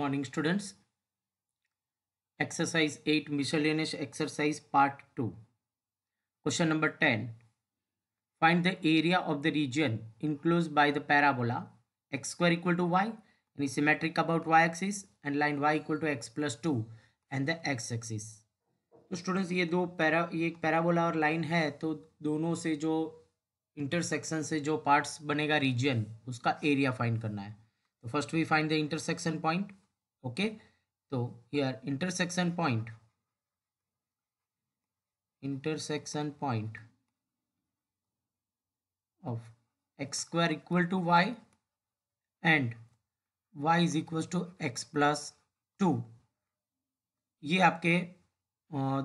morning students exercise 8 miscellaneous exercise part 2 question number 10 find the area of the region enclosed by the parabola x square equal to y and is symmetric about y axis and line y equal to x plus 2 and the x axis तो students ये दो para ये एक parabola और line है तो दोनों से जो इंटरसेक्शन से जो पार्ट्स बनेगा रीजन उसका एरिया फाइंड करना है तो first we find the intersection point okay so here intersection point intersection point of x square equal to y and y is equals to x plus two ये आपके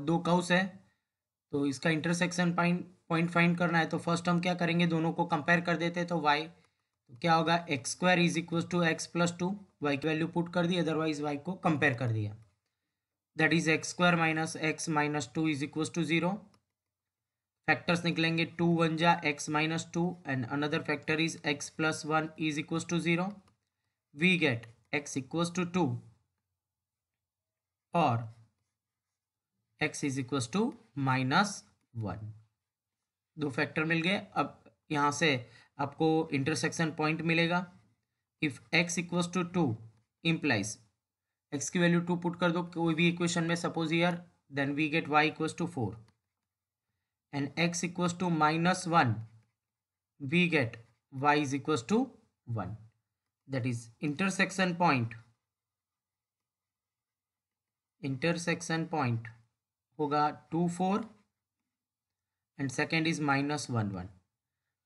दो cows है तो इसका इंटरसेक्शन पॉइंट पॉइंट फाइंड करना है तो first हम क्या करेंगे दोनों को कंपेयर कर देते हैं तो y तो क्या होगा x square is equal to x plus two y की वैल्यू पुट कर दी अदरवाइज वाई को कंपेयर कर दिया that is x square minus x minus two is equal to zero factors निकलेंगे टू वन जा x minus two and another factor is x plus one is equal to zero we get x equal to two और x is equal to minus one दो factor मिल गए अब यहाँ से आपको intersection point मिलेगा if x equal to two implies x की value two put कर दो कोई भी इक्वेशन में suppose here then we get y equal to four and x equal to minus one we get y is equals to one that is intersection point intersection point होगा two four and second is minus one one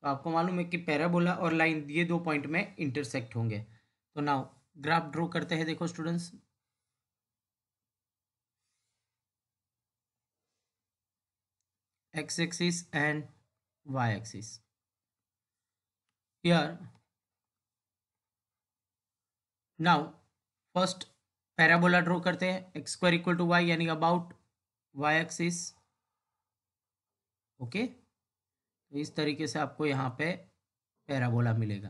तो आपको मालूम है कि parabola और line ये दो point में इंटरसेक्ट होंगे तो नाउ ग्राफ ड्रॉ करते हैं देखो students x axis and y axis here now first parabola draw करते हैं x square equal to y यानी अबाउट वाई एक्सिस ओके तो इस तरीके से आपको यहाँ पे पैराबोला मिलेगा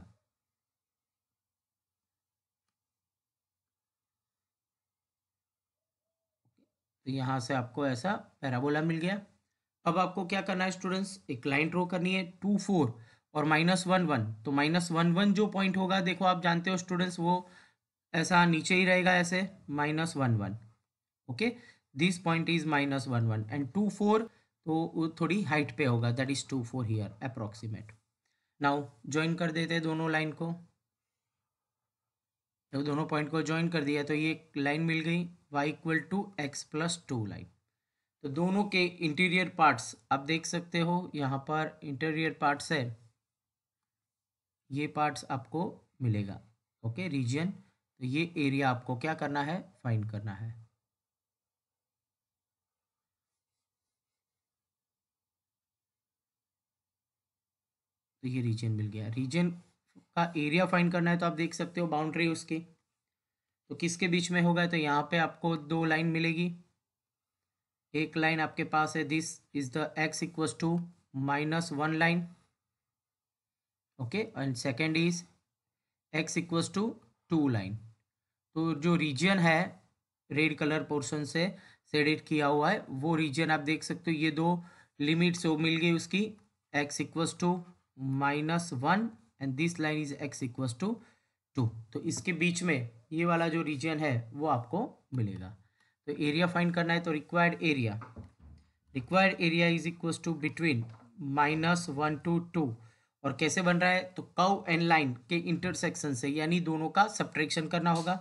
तो यहाँ से आपको ऐसा पैराबोला मिल गया अब आपको क्या करना है स्टूडेंट्स एक लाइन ड्रॉ करनी है टू फोर और माइनस वन वन तो माइनस वन वन जो पॉइंट होगा देखो आप जानते हो स्टूडेंट्स वो ऐसा नीचे ही रहेगा ऐसे minus one one okay this point is minus one one and two four तो थोड़ी हाइट पे होगा that is two four here approximate now join कर देते हैं दोनों लाइन को जब दोनों पॉइंट को ज्वाइन कर दिया तो ये लाइन मिल गई y equal to x plus two line तो दोनों के इंटीरियर पार्ट्स आप देख सकते हो यहाँ पर इंटीरियर पार्ट्स है ये पार्ट्स आपको मिलेगा ओके रीजन तो ये एरिया आपको क्या करना है फाइंड करना है तो ये रीजन मिल गया रीजन का एरिया फाइंड करना है तो आप देख सकते हो बाउंड्री उसकी तो किसके बीच में होगा तो यहाँ पे आपको दो लाइन मिलेगी एक लाइन आपके पास है this is the x equals to minus one line okay and second is x equals to two line तो जो रीजन है रेड कलर पोर्शन से सेडिट किया हुआ है वो रीजन आप देख सकते हो ये दो लिमिट्स वो मिल गई उसकी x equals to minus one and this line is x equals to two तो इसके बीच में ये वाला जो रीजन है वो आपको मिलेगा तो एरिया फाइंड करना है तो required area required area is equals to between minus one to two और कैसे बन रहा है तो कव एंड लाइन के इंटरसेक्शन से यानी दोनों का सब्ट्रेक्शन करना होगा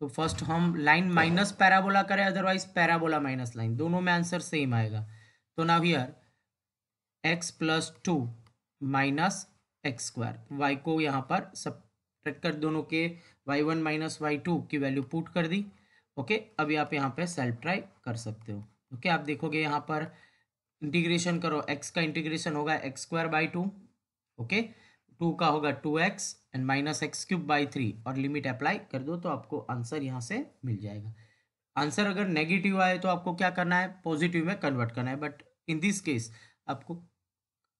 तो फर्स्ट हम लाइन माइनस पैराबोला करें अदरवाइज पैराबोला माइनस लाइन दोनों में आंसर सेम आएगा तो now here x plus two minus x square y को यहाँ पर सब कर दोनों के y one minus y two की वैल्यू पुट कर दी ओके अभी आप यहाँ पे सेल्फ ट्राई कर सकते हो ओके आप देखोगे यहाँ पर इंटीग्रेशन करो एक्स का इंटीग्रेशन होगा x square by two okay two का होगा two x and minus x cube by three और लिमिट अप्लाई कर दो तो आपको आंसर यहाँ से मिल जाएगा आंसर अगर नेगेटिव आए तो आपको क्या करना है पॉजिटिव में कन्वर्ट करना है बट इन दिस केस आपको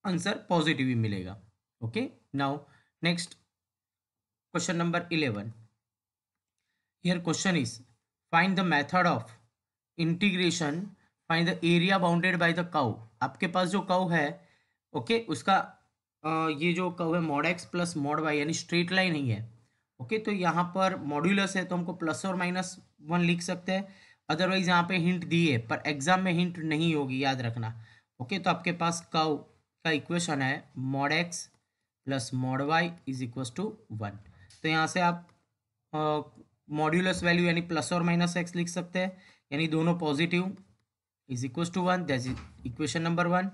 आंसर पॉजिटिव ही मिलेगा okay now next question number eleven here question is find the method of integration find the area bounded by the curve आपके पास जो काउ है ओके okay, उसका आ, ये जो काउ है mod x plus mod y यानी स्ट्रेट लाइन ही है ओके okay, तो यहाँ पर मॉड्यूलस है तो हमको प्लस और माइनस वन लिख सकते हैं अदरवाइज यहाँ पे हिंट दी है पर एग्जाम में हिंट नहीं होगी याद रखना ओके okay, तो आपके पास काउ का इक्वेशन है mod x plus mod y is equals to one तो यहाँ से आप मॉड्यूलस वैल्यू यानी प्लस और माइनस एक्स लिख सकते हैं यानी दोनों positive is equals to one that is equation number one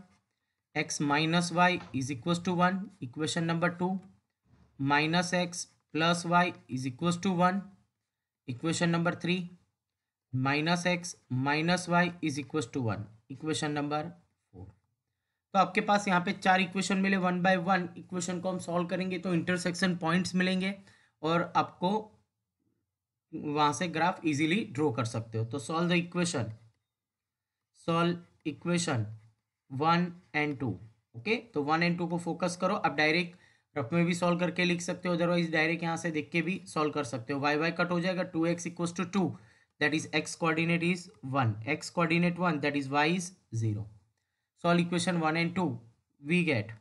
x minus y is equal to one equation number two minus x plus y is equals to one equation number three minus x minus y is equals to one equation number तो आपके पास यहाँ पे चार equation मिले one by one equation को हम solve करेंगे तो इंटरसेक्शन पॉइंट्स मिलेंगे और आपको वहां से ग्राफ इजीली ड्रॉ कर सकते हो तो solve the equation solve equation one and two okay तो वन एंड टू को फोकस करो आप डायरेक्ट रफ में भी सॉल्व करके लिख सकते हो अदरवाइज डायरेक्ट यहाँ से देख के भी सॉल्व कर सकते हो वाई वाई कट हो जाएगा two x equal to two that is x coordinate is one x coordinate one that is y is zero solve equation one and 2 we get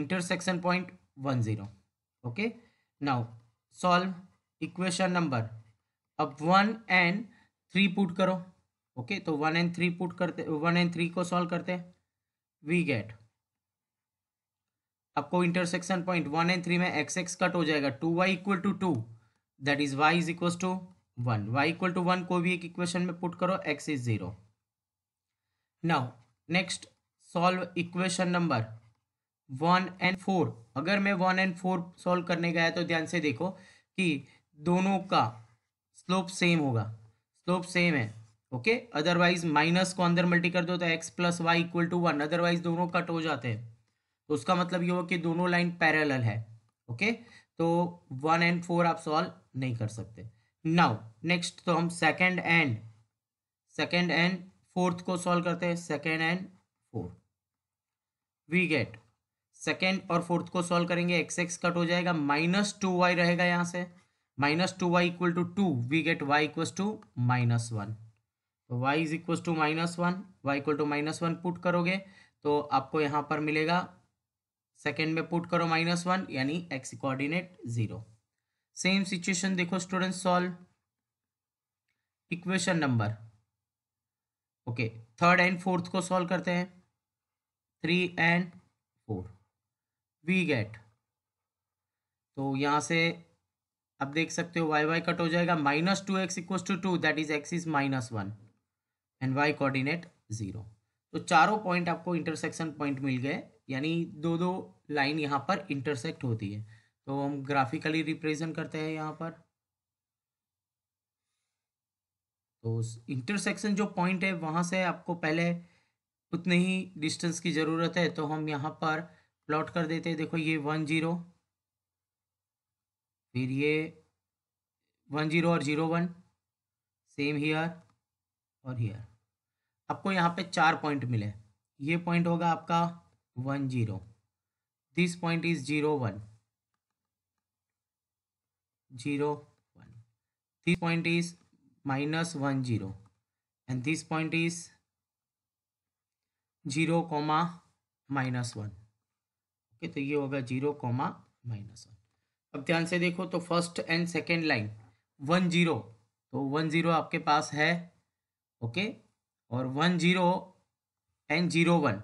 intersection point 1 0 okay now solve equation number अब one and three put करो okay okay, तो one and three put करते one and three को solve करते we get आपको intersection point one and three में x x cut हो जाएगा two y equal to two that is y is equal to one y equal to one को भी एक इक्वेशन में पुट करो x is zero now next solve equation number one and four अगर मैं one and four solve करने गया तो ध्यान से देखो कि दोनों का स्लोप सेम होगा स्लोप सेम है ओके अदरवाइज माइनस को अंदर मल्टी कर दो तो x plus y equal to one otherwise दोनों कट हो जाते हैं तो उसका मतलब ये होगा कि दोनों लाइन पैरेलल है ओके तो वन एंड फोर आप सॉल्व नहीं कर सकते नाउ नेक्स्ट तो हम second and second and fourth को सॉल्व करते हैं second and fourth we get second और फोर्थ को सॉल्व करेंगे एक्स एक्स कट हो जाएगा माइनस टू वाई रहेगा यहाँ से minus two y equal to two we get y equal to minus one तो y is equal to minus one y equal to minus one put करोगे तो आपको यहाँ पर मिलेगा सेकेंड में पुट करो माइनस वन यानी x coordinate zero same situation देखो student solve equation number okay third and fourth को सॉल्व करते हैं three and four we get तो यहाँ से आप देख सकते हो वाई वाई कट हो जाएगा minus two x equal to two that is x is minus one and y coordinate zero तो चारों पॉइंट आपको इंटरसेक्शन पॉइंट मिल गए यानी दो दो लाइन यहाँ पर इंटरसेक्ट होती है तो हम ग्राफिकली रिप्रेजेंट करते हैं यहाँ पर तो इंटरसेक्शन जो पॉइंट है वहाँ से आपको पहले उतने ही डिस्टेंस की ज़रूरत है तो हम यहाँ पर प्लॉट कर देते हैं देखो ये वन ज़ीरो फिर ये वन ज़ीरो और ज़ीरो वन सेम हीयर और हीयर आपको यहाँ पे चार पॉइंट मिले ये पॉइंट होगा आपका one zero this point is zero one zero one this point is minus one zero and this point is zero comma minus 1 okay तो ये होगा जीरो कॉमा माइनस वन अब ध्यान से देखो तो first and second line one zero तो one zero आपके पास है ओके और one zero and zero one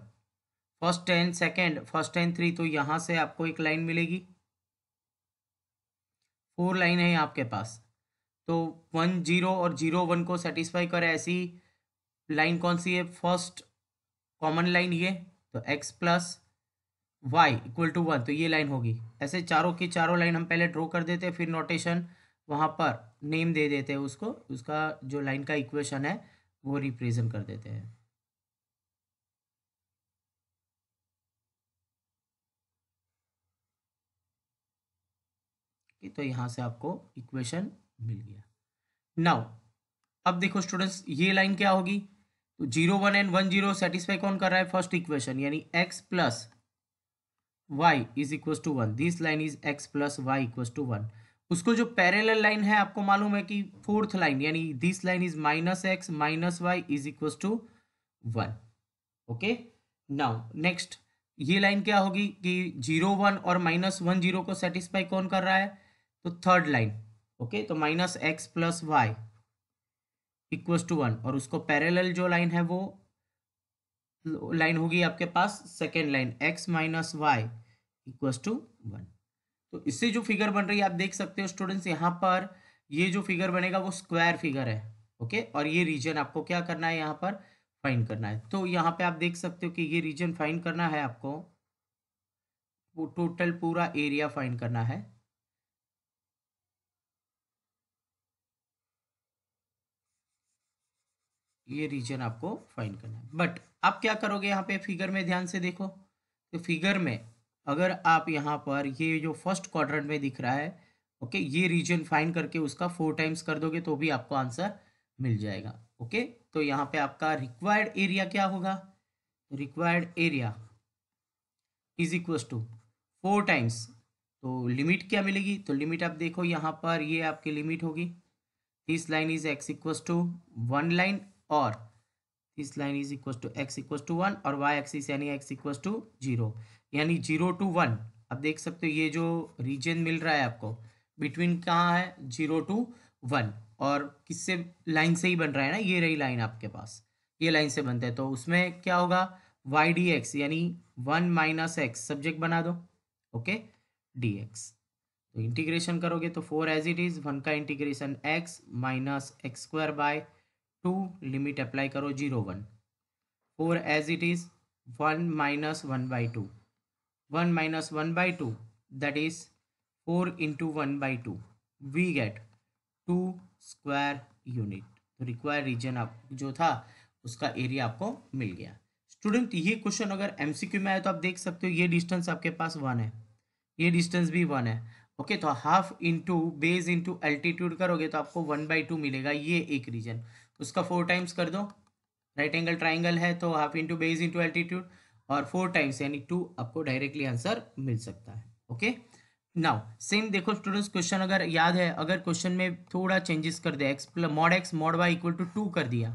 first and second first and three तो यहाँ से आपको एक लाइन मिलेगी फोर लाइन है आपके पास तो वन जीरो और जीरो वन को सेटिस्फाई करे ऐसी लाइन कौन सी है फर्स्ट कॉमन लाइन ये तो x plus y equal to one तो ये लाइन होगी ऐसे चारों की चारों लाइन हम पहले ड्रॉ कर देते हैं फिर नोटेशन वहाँ पर नेम दे देते हैं उसको उसका जो लाइन का इक्वेशन है वो रिप्रेजेंट कर देते हैं तो यहाँ से आपको इक्वेशन मिल गया नाउ अब देखो स्टूडेंट्स ये लाइन क्या होगी तो zero one and one zero satisfy कौन कर रहा है फर्स्ट इक्वेशन यानी x plus y is equal to one this line is x plus y equal to one उसको जो पैरेल लाइन है आपको मालूम है कि फोर्थ लाइन यानी this line is minus x minus y is equal to one okay now next ये line क्या होगी कि जीरो वन और माइनस वन जीरो को सेटिस्फाई कौन कर रहा है तो थर्ड लाइन ओके तो minus x plus y equal to one और उसको पैरेलल जो लाइन है वो लाइन होगी आपके पास second line x minus y equal to one तो इससे जो फिगर बन रही है आप देख सकते हो स्टूडेंट्स यहाँ पर ये जो फिगर बनेगा वो स्क्वायर फिगर है ओके और ये रीजन आपको क्या करना है यहाँ पर फाइन करना है तो यहाँ पे आप देख सकते हो कि ये रीजन फाइन करना है आपको टोटल पूरा एरिया फाइन करना है ये रीजन आपको फाइंड करना है बट आप क्या करोगे यहाँ पे फिगर में ध्यान से देखो तो फिगर में अगर आप यहाँ पर ये जो फर्स्ट क्वाड्रेंट में दिख रहा है ओके ये रीजन फाइंड करके उसका फोर टाइम्स कर दोगे तो भी आपको आंसर मिल जाएगा ओके तो यहाँ पे आपका रिक्वायर्ड एरिया क्या होगा required area is equal to four times तो लिमिट क्या मिलेगी तो लिमिट आप देखो यहाँ पर ये आपकी लिमिट होगी this line is x equal to one line और इस line is equal to x equal to one और वाई एक्सिस यानी एक्स इक्व टू जीरो यानी जीरो टू वन अब देख सकते हो ये जो रीजन मिल रहा है आपको बिटवीन कहाँ है जीरो टू वन और किससे लाइन से ही बन रहा है ना ये रही लाइन आपके पास ये लाइन से बनता है तो उसमें क्या होगा वाई डी एक्स यानी वन माइनस एक्स सब्जेक्ट बना दो ओके डी एक्स तो इंटीग्रेशन करोगे तो four as it is one का integration x minus x square by two limit apply करो zero one four as it is one minus one by two one minus one by two that is four into one by two we get two square unit तो require region आप जो था उसका area आपको मिल गया student ये question अगर MCQ में आया तो आप देख सकते हो ये डिस्टेंस आपके पास वन है ये डिस्टेंस भी वन है ओके तो half into base into altitude करोगे तो आपको वन बाई टू मिलेगा ये एक रीजन उसका फोर टाइम्स कर दो राइट एंगल ट्राइंगल है तो half into base into altitude और फोर टाइम्स यानी टू आपको डायरेक्टली आंसर मिल सकता है ओके नाउ सेम देखो स्टूडेंट्स क्वेश्चन अगर याद है अगर क्वेश्चन में थोड़ा चेंजेस कर दे x plus mod x mod y equal to two कर दिया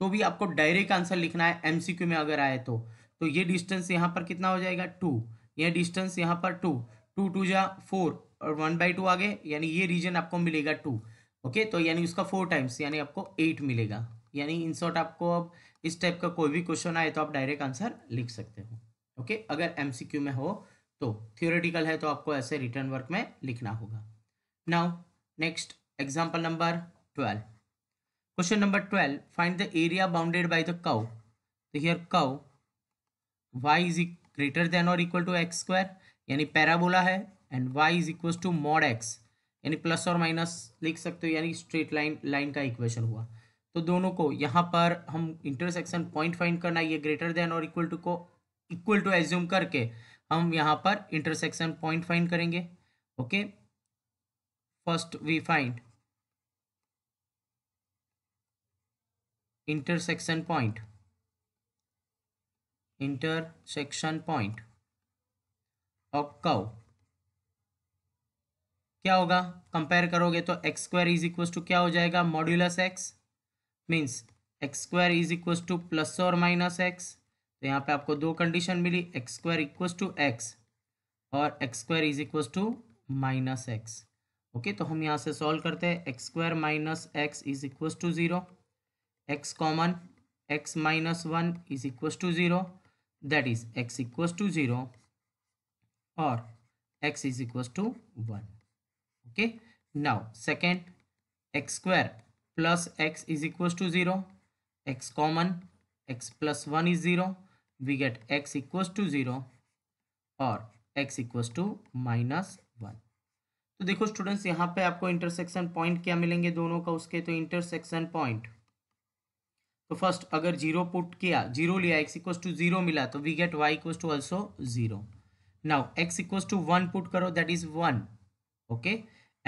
तो भी आपको डायरेक्ट आंसर लिखना है एमसीक्यू में अगर आए तो तो ये डिस्टेंस यहाँ पर कितना हो जाएगा टू ये डिस्टेंस यहाँ पर टू टू टू जा फोर और वन बाई टू आगे यानी ये रीजन आपको मिलेगा टू ओके तो यानी उसका फोर टाइम्स यानी आपको एट मिलेगा यानी इन शॉर्ट आपको अब इस टाइप का कोई भी क्वेश्चन आए तो आप डायरेक्ट आंसर लिख सकते हो ओके अगर एमसीक्यू में हो तो थियोरेटिकल है तो आपको ऐसे रिटर्न वर्क में लिखना होगा now next example number twelve question number twelve find the area bounded by the curve तो here curve y is greater than और इक्वल टू एक्स स्क्वायर यानी पैराबोला है and y is equal to mod x यानी plus और minus लिख सकते हो यानी स्ट्रेट लाइन लाइन का इक्वेशन हुआ तो दोनों को यहाँ पर हम इंटरसेक्शन पॉइंट फाइंड करना ये ग्रेटर देन और इक्वल टू को इक्वल टू एज्यूम करके हम यहाँ पर इंटरसेक्शन पॉइंट फाइंड करेंगे okay first we find intersection point intersection point of curve क्या होगा कंपेयर करोगे तो x square is equal to क्या हो जाएगा modulus x means x square is equal to plus और माइनस एक्स तो यहाँ पे आपको दो कंडीशन मिली x square equal to x और x square is equal to minus x okay तो हम यहाँ से सॉल्व करते हैं x square minus x is equal to zero x common x minus one is equal to zero that is x equal to zero और x is equal to one okay now second x square plus x is equals to 0 x common x plus 1 is 0 we get x equals to 0 or x equals to minus 1 तो देखो students यहाँ पे आपको intersection point क्या मिलेंगे दोनों का उसके तो इंटरसेक्शन पॉइंट तो फर्स्ट अगर जीरो पुट किया जीरो लिया x इक्वस टू जीरो मिला तो we get y equals to also zero now x equals to one put करो that is one okay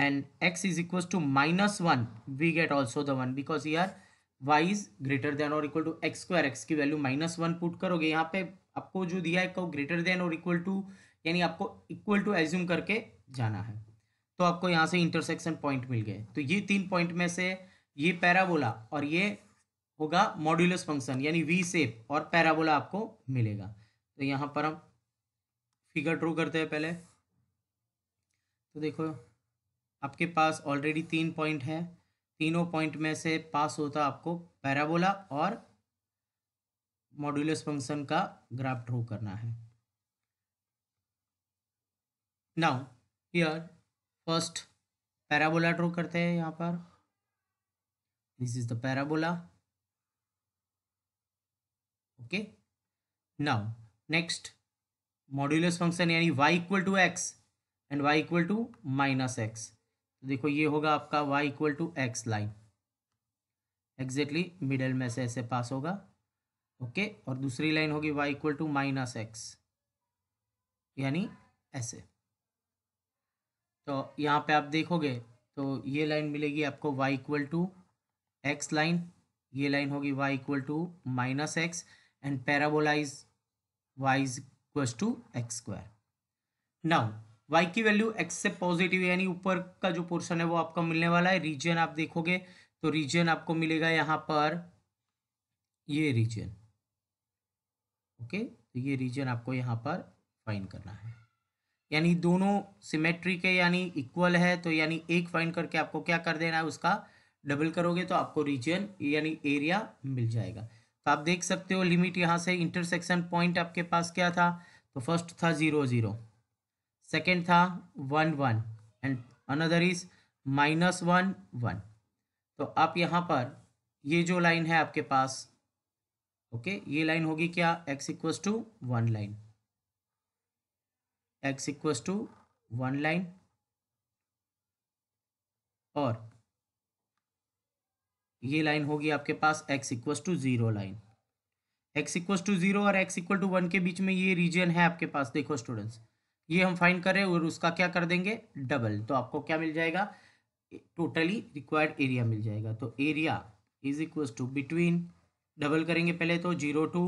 and x is equals to minus 1 we get also the 1 because here y is greater than or equal to x square x की value minus one put करोगे यहाँ पे आपको जो दिया है कहो greater than or equal to यानी आपको equal to assume करके जाना है तो आपको यहाँ से intersection point मिल गए तो ये तीन point में से ये पैराबोला और ये होगा मॉड्यूलस फंक्शन यानी वी सेप और पैराबोला आपको मिलेगा तो यहाँ पर हम फिगर ड्रो करते हैं पहले तो देखो आपके पास ऑलरेडी तीन पॉइंट हैं तीनों पॉइंट में से पास होता आपको पैराबोला और मॉड्यूलस फंक्शन का ग्राफ ड्रो करना है now here first parabola draw करते हैं यहाँ पर this is the parabola okay now next modulus function यानी y equal to x and y equal to minus x तो देखो ये होगा आपका y equal to x line exactly middle में से ऐसे पास होगा ओके और दूसरी लाइन होगी y equal to minus x यानी ऐसे तो यहाँ पे आप देखोगे तो ये लाइन मिलेगी आपको y equal to x line ये लाइन होगी y equal to minus x and parabola is y equal to x square now y की वैल्यू एक्स से पॉजिटिव यानी ऊपर का जो पोर्शन है वो आपको मिलने वाला है रीजन आप देखोगे तो रीजन आपको मिलेगा यहाँ पर ये रीजन ओके तो ये रीजन आपको यहाँ पर फाइंड करना है यानी दोनों सिमेट्रिक है यानी इक्वल है तो यानी एक फाइंड करके आपको क्या कर देना है उसका डबल करोगे तो आपको रीजन यानी एरिया मिल जाएगा तो आप देख सकते हो लिमिट यहाँ से इंटरसेक्शन पॉइंट आपके पास क्या था तो फर्स्ट था जीरो जीरो सेकेंड था one one and another is minus one one तो आप यहाँ पर ये जो लाइन है आपके पास ओके okay, ये लाइन होगी क्या x equals to one line x equals to one line और ये लाइन होगी आपके पास x equals to zero line x equals to zero और एक्स इक्वल टू वन के बीच में ये रीजन है आपके पास देखो स्टूडेंट्स ये हम फाइंड हैं और उसका क्या कर देंगे डबल तो आपको क्या मिल जाएगा टोटली रिक्वायर्ड एरिया मिल जाएगा तो area is equal to between double करेंगे पहले तो जीरो टू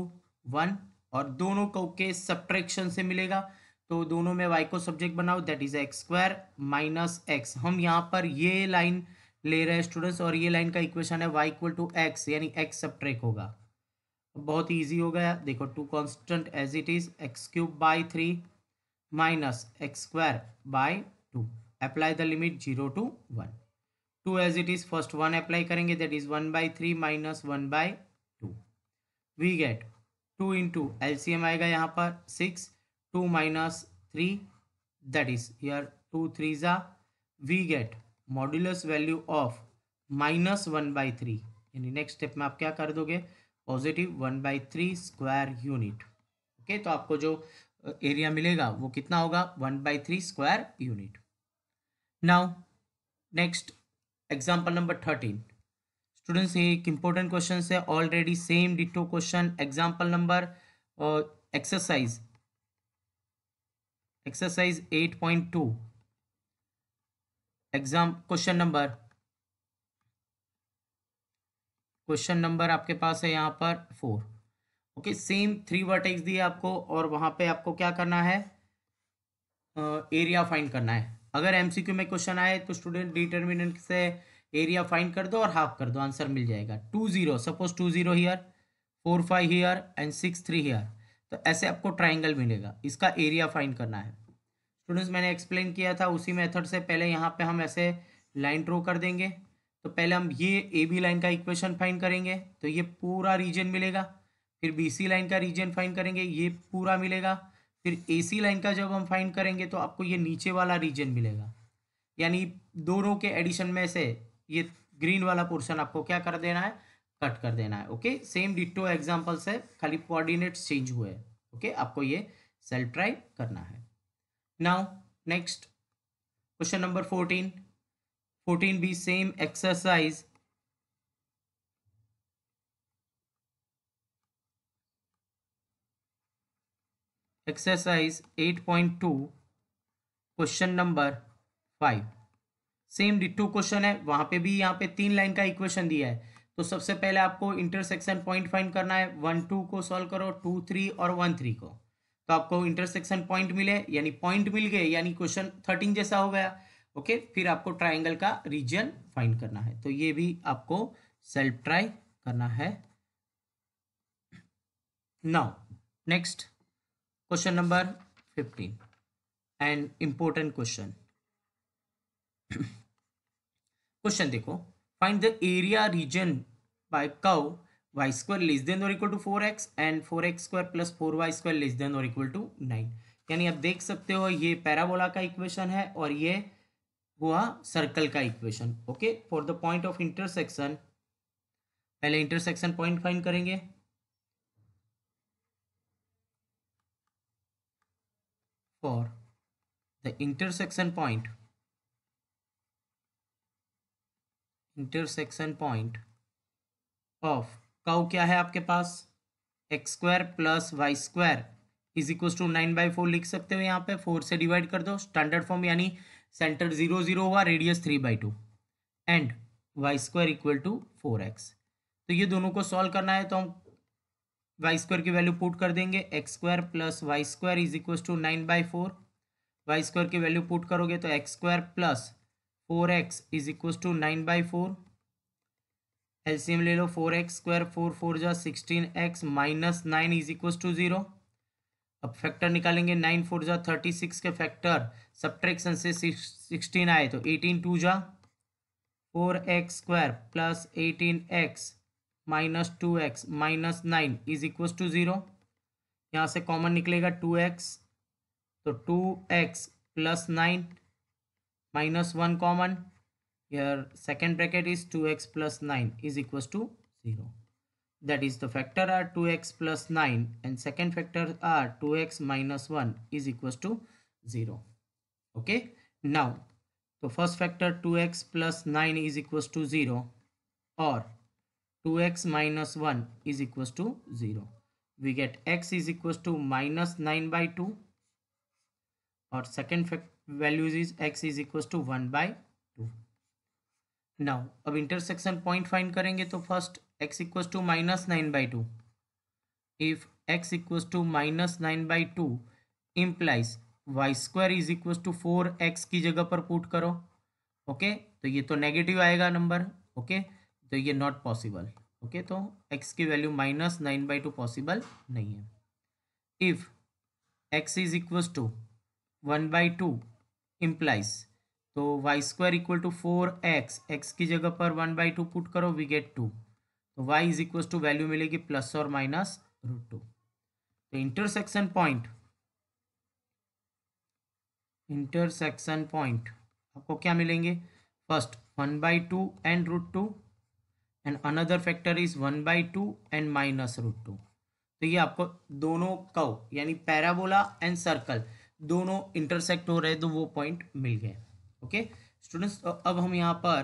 वन और दोनों को के सब्ट्रैक्शन से मिलेगा तो दोनों में वाई को सब्जेक्ट बनाओ that is x square minus x हम यहाँ पर ये लाइन ले रहे हैं स्टूडेंट्स और ये लाइन का इक्वेशन है वाई इक्वल टू एक्स यानी एक्स सब्ट्रैक होगा बहुत ही ईजी हो गया देखो two constant as it is x cube by three minus x square by 2 apply the limit 0 to 1 2 as it is first 1 apply करेंगे that is 1 by 3 minus 1 by 2 we get 2 into LCM आएगा यहाँ पर 6 2 minus 3 that is here 2 3 जा we get modulus value of minus 1 by 3 यानी next step में आप क्या कर दोगे positive 1 by 3 square unit okay तो आपको जो एरिया मिलेगा वो कितना होगा one by three square unit now next example number thirteen students ये एक इंपॉर्टेंट क्वेश्चन है already same ditto question example number exercise exercise eight point two exam question number question number आपके पास है यहाँ पर four okay same three vertex दिए आपको और वहाँ पे आपको क्या करना है एरिया फाइंड करना है अगर एमसीक्यू में क्वेश्चन आए तो स्टूडेंट डिटर्मिनेंट से एरिया फाइंड कर दो और हाफ कर दो आंसर मिल जाएगा two zero suppose two zero here four five here and six three here तो ऐसे आपको ट्राइंगल मिलेगा इसका एरिया फाइंड करना है स्टूडेंट्स मैंने एक्सप्लेन किया था उसी मेथड से पहले यहाँ पे हम ऐसे लाइन ड्रॉ कर देंगे तो पहले हम ये ए बी लाइन का इक्वेशन फाइंड करेंगे तो ये पूरा रीजन मिलेगा फिर बीसी लाइन का रीजन फाइंड करेंगे ये पूरा मिलेगा फिर एसी लाइन का जब हम फाइंड करेंगे तो आपको ये नीचे वाला रीजन मिलेगा यानी दो रो के एडिशन में से ये ग्रीन वाला पोर्शन आपको क्या कर देना है कट कर देना है ओके सेम डिटो एग्जाम्पल्स है खाली कोऑर्डिनेट्स चेंज हुए हैं ओके आपको ये सेल्फ ट्राई करना है now next question number fourteen fourteen B same exercise exercise 8.2 question number five same ditto question है वहां पे भी यहाँ पे तीन लाइन का इक्वेशन दिया है तो सबसे पहले आपको इंटरसेक्शन पॉइंट फाइंड करना है वन टू को सॉल्व करो टू थ्री और वन थ्री को तो आपको इंटरसेक्शन पॉइंट मिले यानी पॉइंट मिल गए यानी क्वेश्चन थर्टीन जैसा हो गया ओके फिर आपको ट्राइंगल का रीजन फाइंड करना है तो ये भी आपको सेल्फ ट्राई करना है now next question number fifteen and important question question देखो find the area region by curve y square less than और equal to four x and four x square plus four y square less than और equal to nine यानी आप देख सकते हो ये parabola का इक्वेशन है और ये हुआ सर्कल का equation okay for the point of intersection पहले इंटरसेक्शन पॉइंट फाइंड करेंगे for the intersection point intersection point of curve क्या है आपके पास x square plus y square is equal to nine by four लिख सकते हो यहाँ पे फोर से डिवाइड कर दो स्टैंडर्ड फॉर्म यानी सेंटर जीरो जीरो हुआ radius three by two and y square equal to four x तो ये दोनों को सॉल्व करना है तो हम वाई स्क्वायर की वैल्यू पुट कर देंगे x square plus y square is equal to nine by four y square की वैल्यू पुट करोगे तो x square plus four x is equal to nine by four LCM ले लो four x square four four जा sixteen x minus nine is equal to zero अब factor निकालेंगे nine four जा thirty six के factor subtraction से sixteen आए तो eighteen two जा four x square plus eighteen x minus two x minus nine is equal to zero यहाँ से कॉमन निकलेगा टू एक्स तो two x plus nine minus one common यर second bracket is two x plus nine is equal to zero that is the factor are two x plus nine and second factor are two x minus one is equal to zero okay now तो first factor two x plus nine is equal to zero और two x minus one is equal to zero we get x is equals to minus nine by two और second values is x is equals to one by two now अब intersection point find करेंगे तो first x equals to minus nine by two if x equals to minus nine by two implies y square is equals to four की जगह पर put करो okay okay? तो ये तो नेगेटिव आएगा नंबर ओके okay? तो ये नॉट पॉसिबल ओके तो एक्स की value minus nine by two possible नहीं है if x is equal to one by two implies तो y square equal to four x x की जगह पर वन बाई टू पुट करो वी गेट टू तो y is equal to value मिलेगी plus और माइनस रूट टू तो intersection point intersection point आपको क्या मिलेंगे first one by two and root two and another factor is one by two and minus root two तो ये आपको दोनों कव यानी पैराबोला एंड सर्कल दोनों इंटरसेक्ट हो रहे तो वो पॉइंट मिल गए ओके स्टूडेंट्स तो अब हम यहाँ पर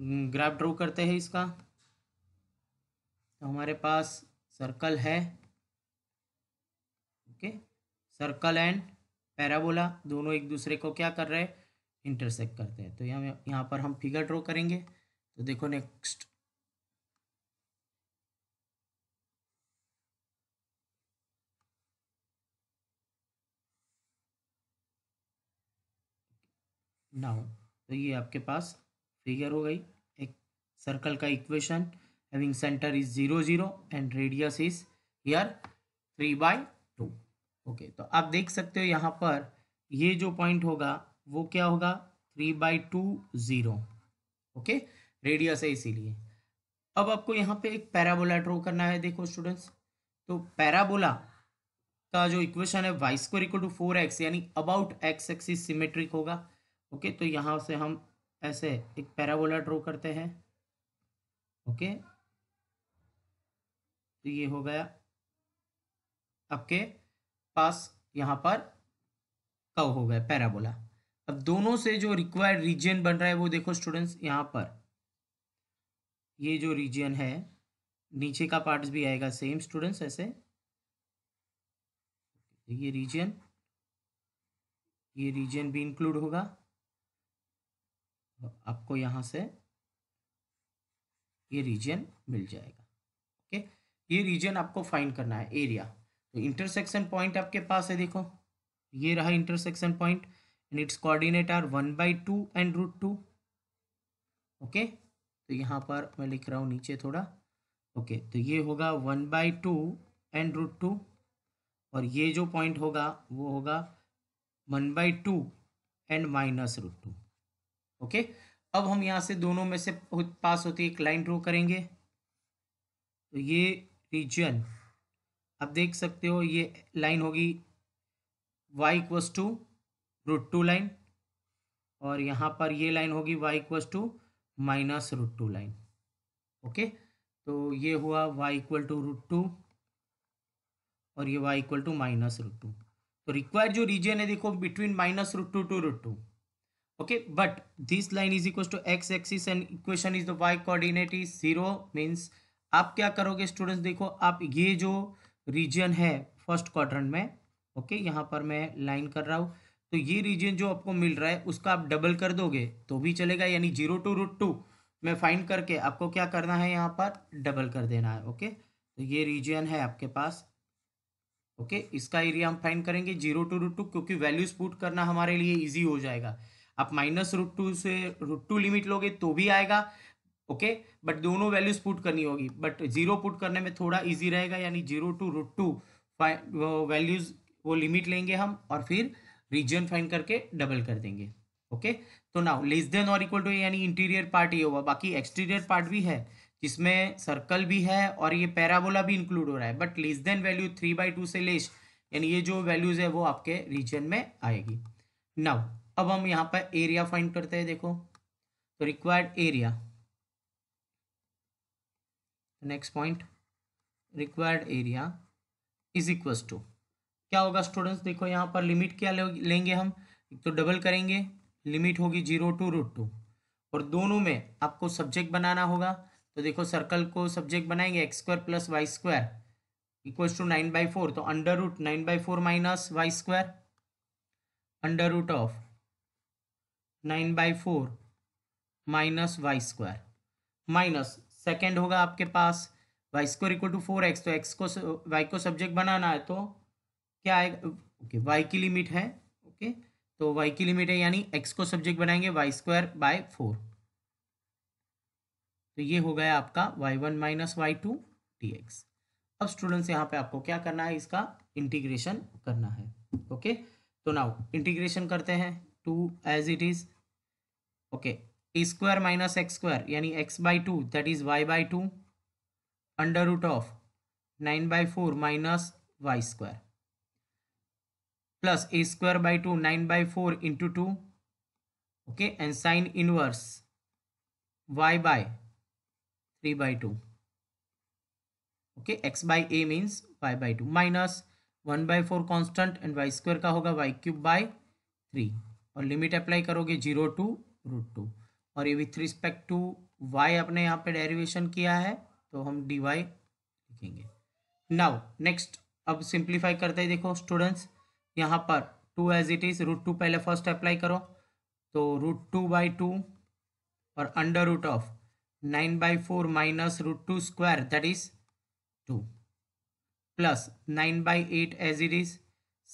ग्राफ हम्म, ड्रॉ करते हैं इसका तो हमारे पास सर्कल है ओके सर्कल एंड पैराबोला दोनों एक दूसरे को क्या कर रहे हैं इंटरसेक्ट करते हैं तो यहाँ यहाँ पर हम फिगर ड्रॉ करेंगे तो देखो नेक्स्ट नाउ तो ये आपके पास फिगर हो गई एक सर्कल का equation having centre is zero zero and radius is here three by two okay तो आप देख सकते हो यहाँ पर ये जो पॉइंट होगा वो क्या होगा three by two zero okay radius है इसीलिए अब आपको यहाँ पे एक पैराबोला ड्रॉ करना है देखो स्टूडेंट्स तो पैराबोला का जो इक्वेशन है y square equal to four x यानी अबाउट एक्स एक्सिस सिमेट्रिक होगा ओके तो यहाँ से हम ऐसे एक पैराबोला ड्रॉ करते हैं ओके तो ये हो गया आपके पास यहाँ पर कव हो गया पैराबोला अब दोनों से जो रिक्वायर्ड रीजन बन रहा है वो देखो स्टूडेंट्स यहाँ पर ये जो रीजन है नीचे का पार्ट्स भी आएगा सेम स्टूडेंट्स ऐसे ये रीजन ये रीजन भी इंक्लूड होगा तो आपको यहाँ से ये रीजन मिल जाएगा ओके ये रीजन आपको फाइंड करना है एरिया तो इंटरसेक्शन पॉइंट आपके पास है देखो ये रहा intersection point and it's coordinate are one by two and root two okay तो यहाँ पर मैं लिख रहा हूँ नीचे थोड़ा ओके okay, तो ये होगा one by two and root two और ये जो पॉइंट होगा वो होगा one by two and minus root two okay अब हम यहाँ से दोनों में से पास होती एक लाइन ड्रॉ करेंगे तो ये रीजन आप देख सकते हो ये लाइन होगी y equals to root two line और यहाँ पर ये लाइन होगी y equals to minus root two line okay तो ये हुआ y equal to root two और ये y equal to minus root two तो रिक्वायर्ड जो रीजन है देखो between minus root two two root two okay but this line is equals to x axis and equation is the y coordinate is zero means आप क्या करोगे students देखो आप ये जो रीजन है फर्स्ट क्वार्टर में ओके यहाँ पर मैं लाइन कर रहा हूँ तो ये रीजन जो आपको मिल रहा है उसका आप डबल कर दोगे तो भी चलेगा यानी जीरो टू रूट टू में फाइन करके आपको क्या करना है यहाँ पर डबल कर देना है ओके तो ये रीजन है आपके पास ओके इसका एरिया हम फाइन करेंगे जीरो टू रूट टू क्योंकि वैल्यूज पुट करना हमारे लिए ईजी हो जाएगा आप माइनस रूट टू से रूट टू लिमिट लोगे तो भी आएगा ओके बट दोनों वैल्यूज पुट करनी होगी बट जीरो पुट करने में थोड़ा इजी रहेगा यानी zero two root two values वो लिमिट लेंगे हम और फिर रीजन फाइंड करके डबल कर देंगे ओके तो नाउ लेस देन और इक्वल टू यानी इंटीरियर पार्ट ये हुआ बाकी एक्सटीरियर पार्ट भी है जिसमें सर्कल भी है और ये पैराबोला भी इंक्लूड हो रहा है but less than value three by two से लेस यानी ये जो वैल्यूज है वो आपके रीजन में आएगी नाउ अब हम यहाँ पर एरिया फाइंड करते हैं देखो तो required area next point required area is equal to क्या होगा स्टूडेंट्स देखो यहाँ पर लिमिट क्या लेंगे हम एक तो डबल करेंगे लिमिट होगी जीरो टू रूट टू और दोनों में आपको सब्जेक्ट बनाना होगा तो देखो सर्कल को सब्जेक्ट बनाएंगे x square plus y square equal to nine by four तो under root nine by four minus y square under root of nine by four minus y square minus second होगा आपके पास y square equal to four x तो x को y को subject बनाना है तो क्या आएगा ओके वाई की लिमिट है ओके तो वाई की लिमिट है यानी एक्स को सब्जेक्ट बनाएंगे वाई स्क्वायर बाय फोर तो ये हो गया आपका y one minus y two d x अब स्टूडेंट्स यहाँ पे आपको क्या करना है इसका इंटीग्रेशन करना है ओके तो नाउ इंटीग्रेशन करते हैं two as it is okay t square minus x square यानी x by two that is y by two under root of nine by four minus y square plus a square by two nine by four into two okay and sine inverse y by three by two okay x by a means y by two minus one by four constant and y square का होगा Y cube by three और limit apply करोगे zero two root two और ये with respect to Y अपने यहाँ पे derivation किया है तो हम डी वाई लिखेंगे नाउ नेक्स्ट अब सिंप्लीफाई करते हैं देखो स्टूडेंट्स यहाँ पर two as it is root two पहले फर्स्ट अप्लाई करो तो रूट टू बाई टू और under root of nine by four minus root two square that is two plus nine by eight as it is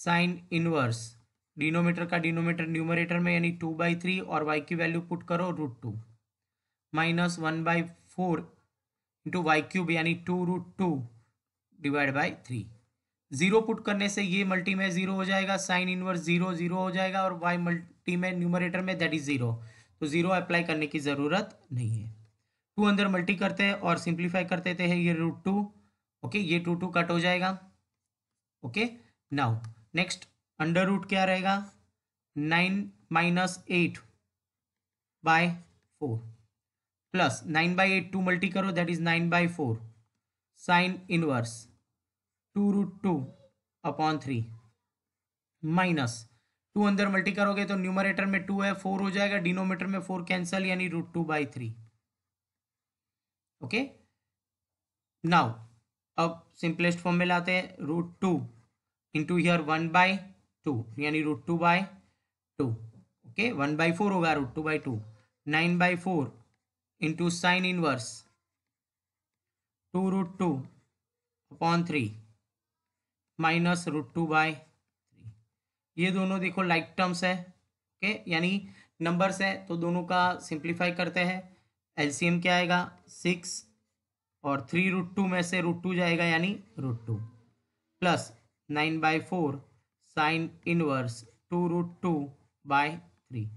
sine inverse denominator का denominator numerator में यानी two by three और y की value put करो root two minus one by four into y cube यानी two root two divide by three zero put करने से ये मल्टी में जीरो हो जाएगा साइन इनवर्स जीरो जीरो हो जाएगा और वाई मल्टी में न्यूमरेटर में दैट इज जीरो तो जीरो अप्लाई करने की ज़रूरत नहीं है टू अंदर मल्टी करते हैं और सिंप्लीफाई कर देते हैं ये रूट टू ओके ये टू टू कट हो जाएगा okay now next under root क्या रहेगा nine minus eight by four plus nine by eight two multi करो that is nine by four sine inverse two root two upon three minus two अंदर multi करोगे तो numerator में to है four हो जाएगा डिनोमीटर में फोर कैंसल यानी root two by three okay now अब सिंपलेस्ट फॉर्म में लाते हैं root two into here one by two यानी root two by two okay one by four होगा root two by two nine by four into sine inverse two root two upon three minus root two by three ये दोनों देखो like terms है okay यानी numbers है तो दोनों का सिंप्लीफाई करते हैं एलसीएम क्या आएगा सिक्स और थ्री रूट टू में से रूट टू जाएगा यानी root two plus nine by four sine inverse two root two by three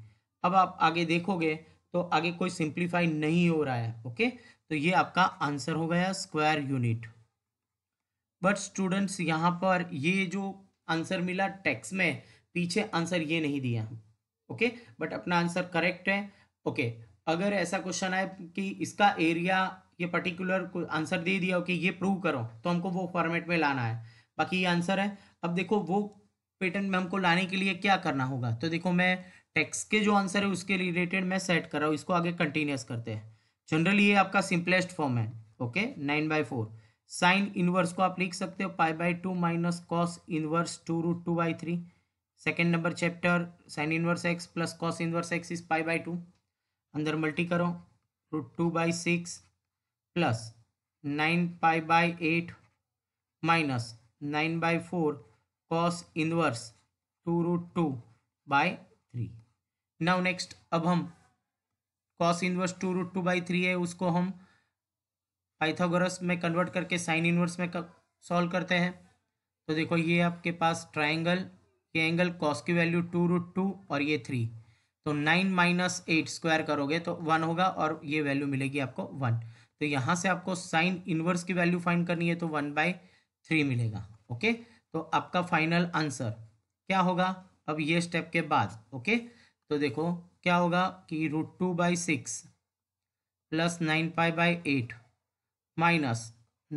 अब आप आगे देखोगे तो आगे कोई सिंप्लीफाई नहीं हो रहा है ओके तो ये आपका आंसर हो गया स्क्वायर यूनिट बट स्टूडेंट्स यहाँ पर ये जो आंसर मिला टेक्स में पीछे आंसर ये नहीं दिया ओके बट अपना आंसर करेक्ट है ओके अगर ऐसा क्वेश्चन आए कि इसका एरिया ये पर्टिकुलर आंसर दे दिया हो कि ये प्रूव करो तो हमको वो फॉर्मेट में लाना है बाकी ये आंसर है अब देखो वो पेटेंट में हमको लाने के लिए क्या करना होगा तो देखो मैं टैक्स के जो आंसर है उसके रिलेटेड मैं सेट कर रहा हूँ इसको आगे कंटिन्यूस करते हैं जनरली ये आपका सिंपलेस्ट फॉर्म है okay nine by four sine inverse को आप लिख सकते हो pi by two minus cos inverse two root two by three second number chapter sine inverse x plus cos inverse x is pi by two अंदर multi करो root two by six plus nine pi by eight minus nine by four cos inverse two root two by three now next अब हम cos inverse two root two by three है उसको हम Pythagoras में convert करके sine inverse में solve करते हैं तो देखो ये आपके पास ट्राइंगल ये एंगल कॉस की वैल्यू टू रूट टू और ये थ्री तो नाइन माइनस एट स्क्वायर करोगे तो वन होगा और ये वैल्यू मिलेगी आपको वन तो यहाँ से आपको साइन इनवर्स की वैल्यू फाइंड करनी है तो वन बाय थ्री मिलेगा ओके तो आपका फाइनल आंसर क्या होगा अब ये स्टेप के बाद ओके तो देखो क्या होगा कि root two by six plus nine pi by eight minus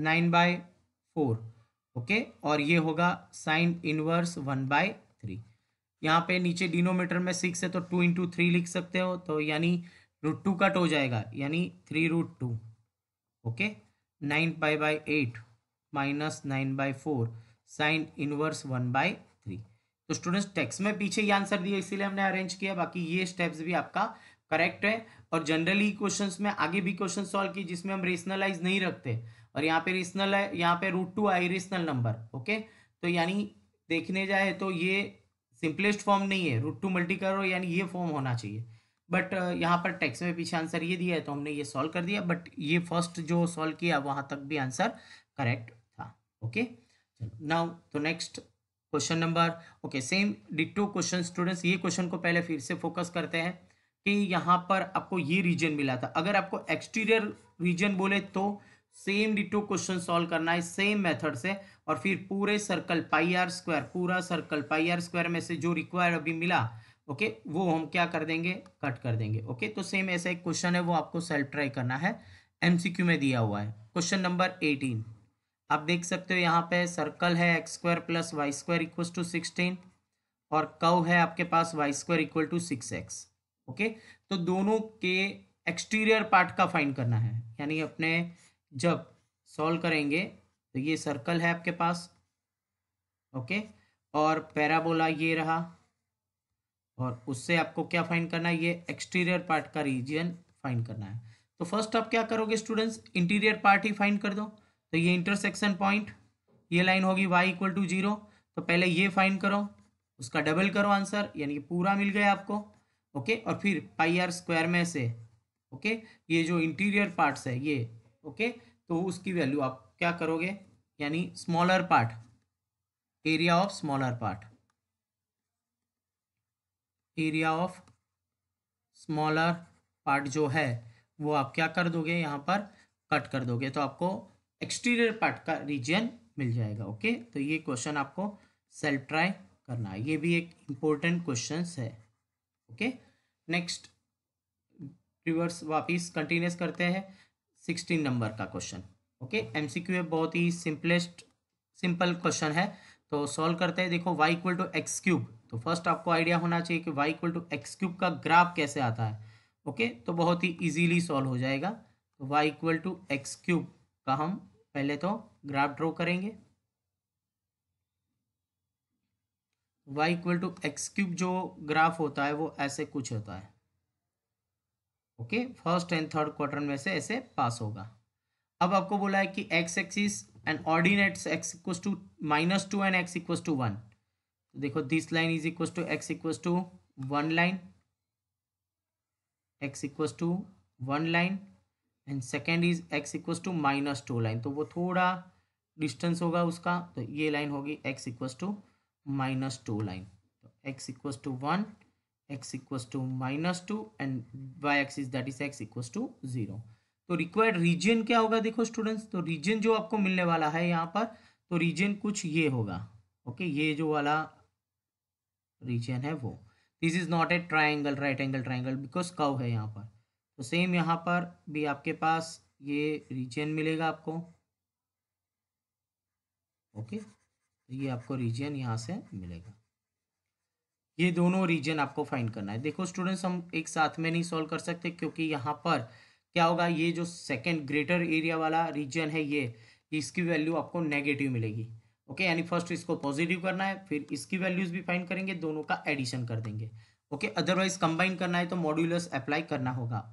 nine by four okay और ये होगा sine inverse one by three यहाँ पे नीचे डिनोमीटर में सिक्स है तो टू इंटू थ्री लिख सकते हो तो यानी रूट टू कट हो जाएगा यानी three root two okay nine pi by eight minus nine by four sine inverse one by three तो स्टूडेंट्स टेक्स्ट में पीछे ये आंसर दिया इसीलिए हमने अरेंज किया बाकी ये स्टेप्स भी आपका करेक्ट है और जनरली क्वेश्चंस में आगे भी क्वेश्चन सॉल्व किए जिसमें हम रेशनलाइज नहीं रखते और यहाँ पे रेशनल यहाँ पे root two irrational number okay तो यानी देखने जाए तो ये सिंपलेस्ट फॉर्म नहीं है रूट टू मल्टी करो यानी ये फॉर्म होना चाहिए बट यहाँ पर टेक्स्ट में पीछे आंसर ये दिया है तो हमने ये सॉल्व कर दिया बट ये फर्स्ट जो सॉल्व किया वहाँ तक भी आंसर करेक्ट था ओके okay? नाउ तो next question number okay same ditto question students ये क्वेश्चन को पहले फिर से फोकस करते हैं कि यहाँ पर आपको ये रीजन मिला था अगर आपको एक्सटीरियर रीजन बोले तो सेम डिटो क्वेश्चन सॉल्व करना है सेम मेथड से और फिर पूरे सर्कल पाई आर स्क्वायर पूरा सर्कल पाई आर स्क्वायर में से जो रिक्वायर अभी मिला ओके okay, वो हम क्या कर देंगे कट कर देंगे ओके okay, तो सेम ऐसा एक क्वेश्चन है वो आपको सेल्फ ट्राई करना है एमसीक्यू में दिया हुआ है क्वेश्चन नंबर एटीन आप देख सकते हो यहाँ पे सर्कल है x square plus y square equal to sixteen और कव है आपके पास y square equal to six x okay तो दोनों के एक्सटीरियर पार्ट का फाइंड करना है यानी अपने जब सॉल्व करेंगे तो ये सर्कल है आपके पास ओके और पैराबोला ये रहा और उससे आपको क्या फाइंड करना है ये एक्सटीरियर पार्ट का रीजन फाइंड करना है तो फर्स्ट आप क्या करोगे स्टूडेंट्स इंटीरियर पार्ट ही फाइंड कर दो तो ये इंटरसेक्शन पॉइंट ये लाइन होगी वाई इक्वल टू जीरो तो पहले ये फाइंड करो उसका डबल करो आंसर यानी कि पूरा मिल गया आपको ओके और फिर पाई आर स्क्वायर में से ओके ये जो इंटीरियर पार्ट्स है ये ओके तो उसकी वैल्यू आप क्या करोगे यानी smaller part area of smaller part area of smaller part जो है वो आप क्या कर दोगे यहाँ पर कट कर दोगे तो आपको एक्सटीरियर पार्ट का रीजन मिल जाएगा ओके तो ये क्वेश्चन आपको सेल्फ ट्राई करना है ये भी एक इम्पोर्टेंट क्वेश्चन है ओके नेक्स्ट रिवर्स वापिस कंटिन्यूस करते हैं सिक्सटीन नंबर का क्वेश्चन ओके एमसीक्यू है बहुत ही सिंपलेस्ट सिंपल क्वेश्चन है तो सॉल्व करते हैं देखो y equal to x cube तो फर्स्ट आपको आइडिया होना चाहिए कि y equal to x cube का ग्राफ कैसे आता है ओके okay? तो बहुत ही इजीली सॉल्व हो जाएगा तो y equal to x cube का हम पहले तो ग्राफ ड्रॉ करेंगे y equal to x cube जो ग्राफ होता है वो ऐसे कुछ होता है okay first and third quarter में से ऐसे पास होगा अब आपको बोला है कि x axis and ordinates x equal to minus two and x equal to one देखो this line is equal to x equal to one line x equal to one line and second is x equals to minus two line तो वो थोड़ा distance होगा उसका तो ये line होगी x equals to minus two line तो x equals to one x equals to minus two and y is that is x equals to zero तो रिक्वायर्ड रीजन क्या होगा देखो स्टूडेंट्स तो रीजन जो आपको मिलने वाला है यहाँ पर तो रीजन कुछ ये होगा ओके okay, ये जो वाला रीजन है वो this is not a triangle right angle triangle because curve है यहाँ पर तो सेम यहाँ पर भी आपके पास ये रीजन मिलेगा आपको ओके तो ये आपको रीजन यहाँ से मिलेगा ये दोनों रीजन आपको फाइंड करना है देखो स्टूडेंट्स हम एक साथ में नहीं सॉल्व कर सकते क्योंकि यहाँ पर क्या होगा ये जो सेकेंड ग्रेटर एरिया वाला रीजन है ये इसकी वैल्यू आपको नेगेटिव मिलेगी ओके यानी फर्स्ट इसको पॉजिटिव करना है फिर इसकी वैल्यूज भी फाइंड करेंगे दोनों का एडिशन कर देंगे ओके अदरवाइज कंबाइन करना है तो मॉड्यूलस अप्लाई करना होगा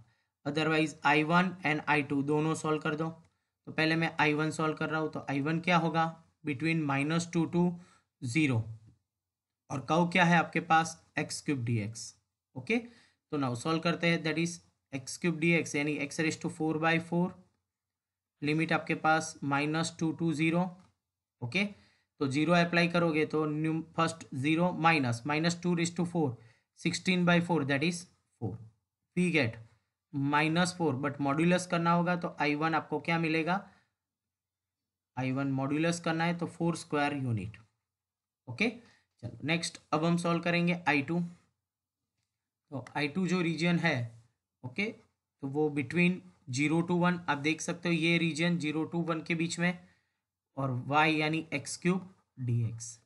otherwise I one and I two दोनों सॉल्व कर दो तो पहले मैं आई वन सॉल्व कर रहा हूँ तो आई वन क्या होगा between minus two to zero और कव क्या है आपके पास x cube d x okay तो नाउ सॉल्व करते हैं that is x cube d x यानी x raise to four by four limit आपके पास minus two to zero okay तो जीरो अप्लाई करोगे तो new first zero minus minus two raise to four sixteen by four that is four we get minus four but modulus करना होगा तो I one आपको क्या मिलेगा आई वन मॉड्यूलस करना है तो फोर स्क्वायर यूनिट ओके चलो नेक्स्ट अब हम सॉल्व करेंगे आई टू तो आई टू जो रीजन है ओके तो वो बिटवीन जीरो टू वन आप देख सकते हो ये रीजन जीरो टू वन के बीच में और वाई यानी x cube d x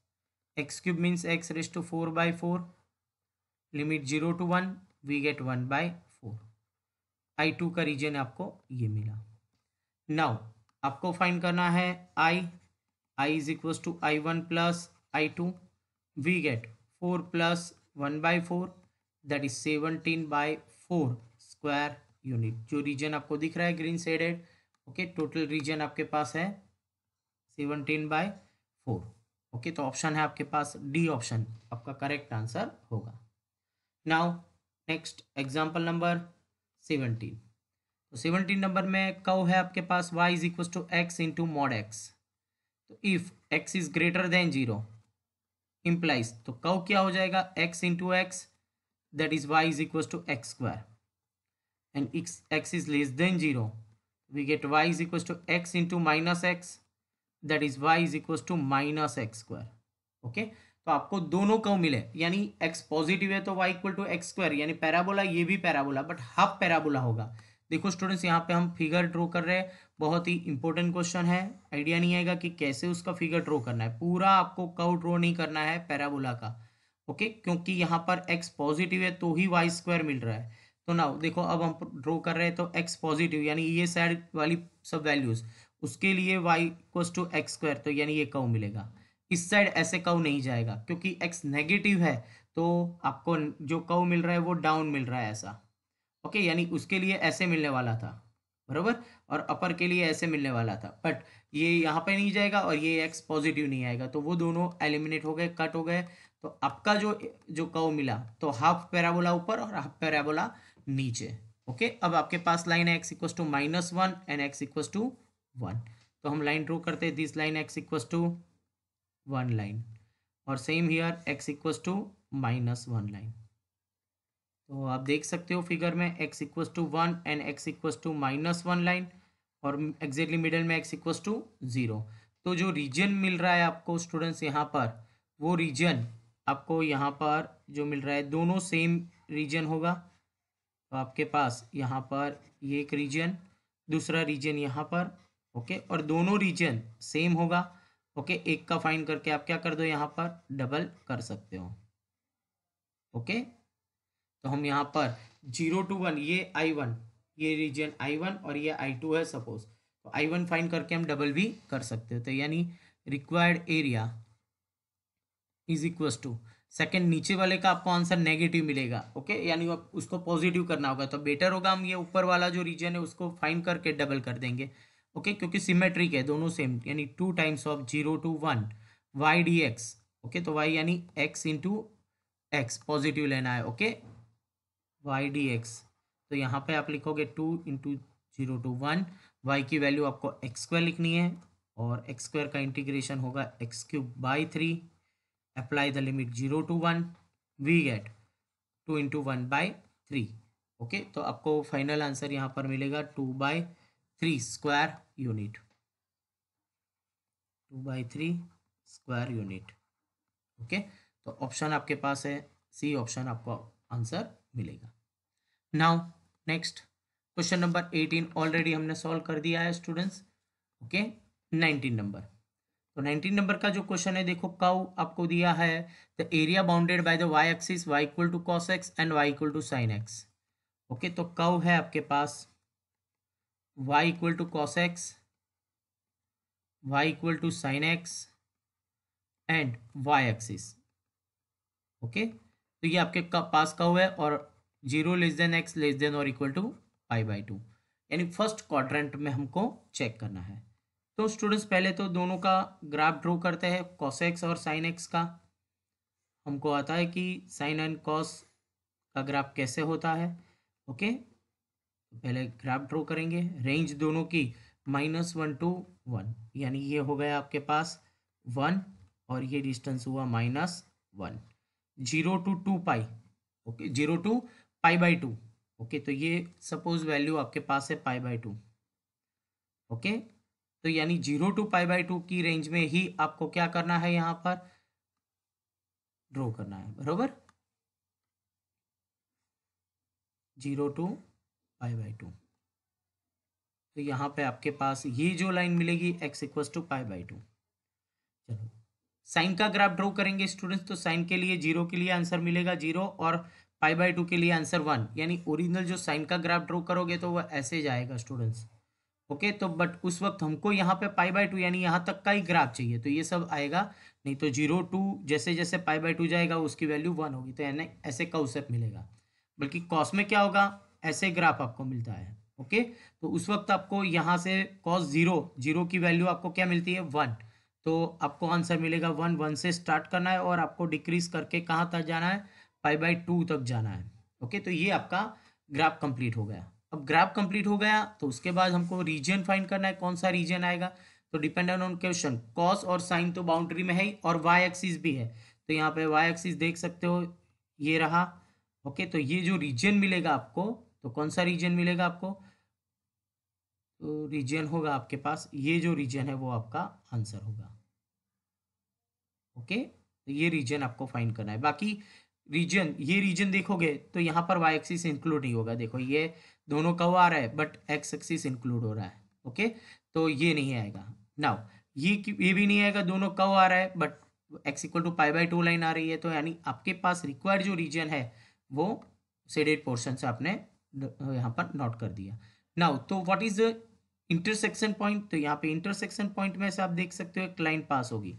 x cube means x raise to four by four limit zero to one we get one by I two का रीजन आपको ये मिला नाउ आपको फाइंड करना है I I is equal to I one plus I two we get four plus one by four that is seventeen by four square unit जो region आपको दिख रहा है green shaded okay total region आपके पास है सेवनटीन बाई फोर ओके तो option है आपके पास डी ऑप्शन आपका करेक्ट आंसर होगा now next example number seventeen तो सेवनटीन नंबर में कौ है आपके पास y is equal to x into mod x तो if x is greater than zero implies तो कौ क्या हो जाएगा x into x that is y is equal to x square and x is less than zero we get y is equals to x into minus x that is y is equals to minus x square okay तो आपको दोनों कौ मिले यानी x positive है तो y equal to x square यानी parabola ये भी पैराबोला बट हाफ पैराबोला होगा देखो स्टूडेंट्स यहाँ पे हम फिगर ड्रॉ कर रहे हैं बहुत ही इंपॉर्टेंट क्वेश्चन है आइडिया नहीं आएगा कि कैसे उसका फिगर ड्रॉ करना है पूरा आपको कर्व ड्रॉ नहीं करना है पैराबोला का ओके क्योंकि यहाँ पर एक्स पॉजिटिव है तो ही वाई स्क्वायर मिल रहा है तो ना देखो अब हम ड्रॉ कर रहे हैं तो एक्स पॉजिटिव यानी ये साइड वाली सब वैल्यूज उसके लिए y equals to x square तो यानी ये कर्व मिलेगा इस साइड ऐसे कव नहीं जाएगा क्योंकि एक्स नेगेटिव है तो आपको जो कव मिल रहा है वो डाउन मिल रहा है ऐसा ओके यानी उसके लिए ऐसे मिलने वाला था बरोबर और अपर के लिए ऐसे मिलने वाला था बट ये यहाँ पे नहीं जाएगा और ये एक्स पॉजिटिव नहीं आएगा तो वो दोनों एलिमिनेट हो गए कट हो गए तो आपका जो जो कव मिला तो हाफ पैराबोला ऊपर और हाफ पैराबोला नीचे ओके अब आपके पास लाइन है x equal to minus one and x equals to one तो हम लाइन ड्रो करते हैं this line x equal to one line और same here x equals to minus one line तो आप देख सकते हो फिगर में x equals to one and x equals to minus one line और एग्जैक्टली मिडल में एक्स इक्वस टू ज़ीरो तो जो रीजन मिल रहा है आपको स्टूडेंट्स यहाँ पर वो रीजन आपको यहाँ पर जो मिल रहा है दोनों सेम रीजन होगा तो आपके पास यहाँ पर ये एक रीजन दूसरा रीजन यहाँ पर ओके और दोनों रीजन सेम होगा ओके okay, एक का फाइन करके आप क्या कर दो यहाँ पर डबल कर सकते हो ओके okay? तो हम यहाँ पर जीरो टू वन ये आई वन ये रीजन आई वन और ये आई टू है सपोज तो आई वन फाइन करके हम डबल भी कर सकते हो तो यानी required area is equal to second नीचे वाले का आपको आंसर नेगेटिव मिलेगा ओके okay? यानी उसको पॉजिटिव करना होगा तो बेटर होगा हम ये ऊपर वाला जो रीजन है उसको फाइन करके डबल कर देंगे ओके क्योंकि सिमेट्रिक है दोनों सेम यानी two times of zero to one y d x okay तो वाई यानी एक्स इंटू एक्स पॉजिटिव लेना है ओके वाई डी एक्स तो यहाँ पे आप लिखोगे two into zero to one y की वैल्यू आपको एक्स स्क्वायर लिखनी है और एक्स स्क्वायर का इंटीग्रेशन होगा x cube by three apply the limit zero to one we get two into one by three okay तो आपको फाइनल आंसर यहाँ पर मिलेगा two by three square unit two by three square unit okay तो option आपके पास है C option आपको आंसर मिलेगा now next question number eighteen already हमने सॉल्व कर दिया है स्टूडेंट्स ओके नाइनटीन नंबर तो नाइनटीन नंबर का जो क्वेश्चन है देखो काउ आपको दिया है the area bounded by the y axis y equal to cos x and y equal to sine x okay तो काउ है आपके पास y equal to cos x y equal to sine x and y axis okay तो ये आपके पास का हुआ है और zero less than x less than और equal to pi by two यानी फर्स्ट क्वाड्रेंट में हमको चेक करना है तो स्टूडेंट्स पहले तो दोनों का ग्राफ ड्रो करते हैं कॉस एक्स और साइन एक्स का हमको आता है कि साइन एंड कॉस का ग्राफ कैसे होता है ओके okay? पहले ग्राफ ड्रॉ करेंगे रेंज दोनों की माइनस वन टू वन यानी ये हो गया आपके पास वन और ये डिस्टेंस हुआ minus one zero to two pi okay zero to pi by two okay तो ये सपोज वैल्यू आपके पास है पाई बाई टू ओके तो यानी zero to pi by two की रेंज में ही आपको क्या करना है यहाँ पर ड्रॉ करना है बरोबर zero to pi by two तो यहाँ पे आपके पास ये जो लाइन मिलेगी x equals to pi by two चलो साइन का ग्राफ ड्रॉ करेंगे स्टूडेंट्स तो साइन के लिए जीरो के लिए आंसर मिलेगा जीरो और पाई बाई टू के लिए आंसर वन यानी ओरिजिनल जो साइन का ग्राफ ड्रॉ करोगे तो वह ऐसे जाएगा स्टूडेंट्स ओके तो बट उस वक्त हमको यहाँ पे पाई बाई टू यानी यहाँ तक का ही ग्राफ चाहिए तो ये सब आएगा नहीं तो जीरो टू जैसे जैसे पाई बाई टू जाएगा उसकी वैल्यू वन होगी तो यानी ऐसे कौसेप मिलेगा बल्कि कॉस में क्या होगा ऐसे ग्राफ आपको मिलता है ओके तो उस वक्त आपको यहाँ से कॉस जीरो जीरो की वैल्यू आपको क्या मिलती है वन तो आपको आंसर मिलेगा वन वन से स्टार्ट करना है और आपको डिक्रीज करके कहाँ तक जाना है फाइव बाई टू तक जाना है ओके तो ये आपका ग्राफ कंप्लीट हो गया अब ग्राफ कंप्लीट हो गया तो उसके बाद हमको रीजन फाइंड करना है कौन सा रीजन आएगा तो डिपेंडेंट ऑन क्वेश्चन कॉस और साइन तो बाउंड्री में है ही और वाई एक्सिस भी है तो यहाँ पे वाई एक्सिस देख सकते हो ये रहा ओके तो ये जो रीजन मिलेगा आपको तो कौन सा रीजन मिलेगा आपको तो रीजन होगा आपके पास ये जो रीजन है वो आपका आंसर होगा ओके तो ये रीजन आपको फाइंड करना है बाकी रीजन ये रीजन देखोगे तो यहाँ पर वाई एक्सिस इंक्लूड नहीं होगा देखो ये दोनों कव आ रहा है बट एक्स एक्सिस इंक्लूड हो रहा है ओके तो ये नहीं आएगा नाउ ये ये भी नहीं आएगा दोनों कव आ रहा है but x equal to pi by two line आ रही है तो यानी आपके पास रिक्वायर्ड जो रीजन है वो सेडेड पोर्शन से आपने यहाँ पर नोट कर दिया नाउ तो व्हाट इज इंटरसेक्शन पॉइंट तो यहाँ पे इंटरसेक्शन पॉइंट में से आप देख सकते हो एक लाइन पास होगी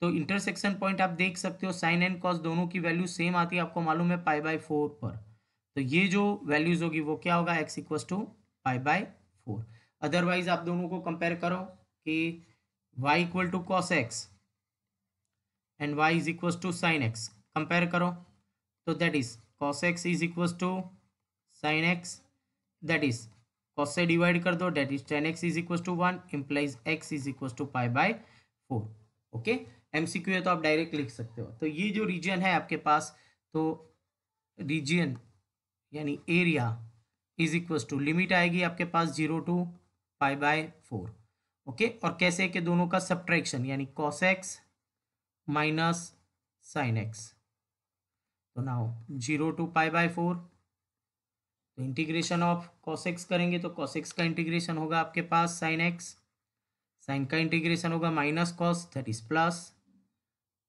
तो इंटरसेक्शन पॉइंट आप देख सकते हो साइन एंड कॉस दोनों की वैल्यू सेम आती है आपको मालूम है पाई बाई फोर पर तो ये जो वैल्यूज होगी वो क्या होगा x equals to pi by four otherwise आप दोनों को कंपेयर करो कि y equal to cos x and y is equals to sine x compare करो तो that is cos x is equals to sine x that is cos से divide कर दो that is tan x is equal to one implies x is equal to five by four okay MCQ है तो आप direct लिख सकते हो तो ये जो रीजन है आपके पास तो रीजन यानी area is equal to limit आएगी आपके पास zero to five by four okay और कैसे कि दोनों का सब्ट्रैक्शन यानी cos x minus sine x तो now zero to pi by four तो इंटीग्रेशन ऑफ एक्स करेंगे तो एक्स का इंटीग्रेशन होगा आपके पास साइन एक्स साइन का इंटीग्रेशन होगा minus cos that is plus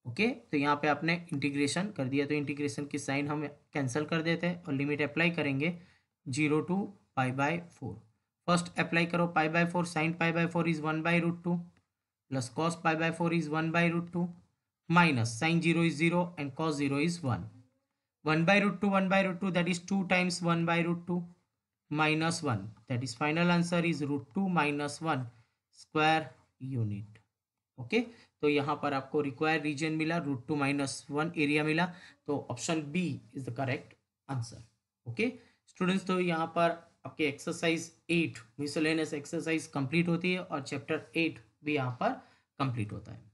okay तो यहाँ पे आपने इंटीग्रेशन कर दिया तो इंटीग्रेशन की साइन हम कैंसिल कर देते हैं और लिमिट अप्लाई करेंगे zero to pi by four first apply करो pi by four sine pi by four is one by root two plus cos pi by four is one by root two minus sine zero is zero and cos zero is one one by root two one by root two that is two times one by root two minus one that is final answer is root two minus one square unit okay तो यहाँ पर आपको require region मिला root two minus one area मिला तो option B is the correct answer okay students तो यहाँ पर आपके exercise eight miscellaneous exercise complete होती है और चैप्टर एट भी यहाँ पर कंप्लीट होता है